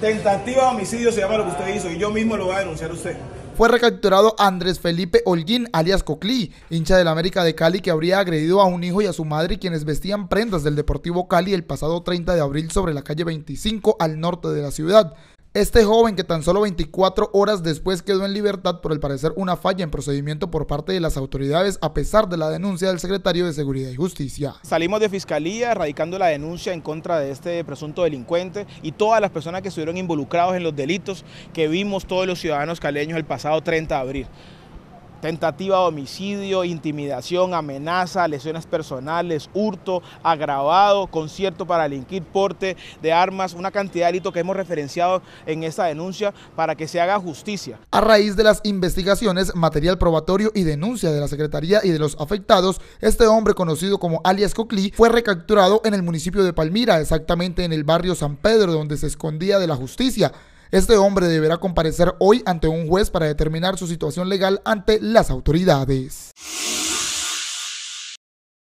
Tentativa de homicidio se llama lo que usted hizo y yo mismo lo voy a denunciar a usted fue recapturado Andrés Felipe Holguín, alias Coclí, hincha del América de Cali que habría agredido a un hijo y a su madre quienes vestían prendas del Deportivo Cali el pasado 30 de abril sobre la calle 25 al norte de la ciudad. Este joven que tan solo 24 horas después quedó en libertad por el parecer una falla en procedimiento por parte de las autoridades a pesar de la denuncia del secretario de Seguridad y Justicia. Salimos de fiscalía radicando la denuncia en contra de este presunto delincuente y todas las personas que estuvieron involucrados en los delitos que vimos todos los ciudadanos caleños el pasado 30 de abril tentativa de homicidio, intimidación, amenaza, lesiones personales, hurto, agravado, concierto para delinquir, porte de armas, una cantidad de delitos que hemos referenciado en esta denuncia para que se haga justicia. A raíz de las investigaciones, material probatorio y denuncia de la Secretaría y de los afectados, este hombre conocido como alias Coclí fue recapturado en el municipio de Palmira, exactamente en el barrio San Pedro, donde se escondía de la justicia. Este hombre deberá comparecer hoy ante un juez para determinar su situación legal ante las autoridades.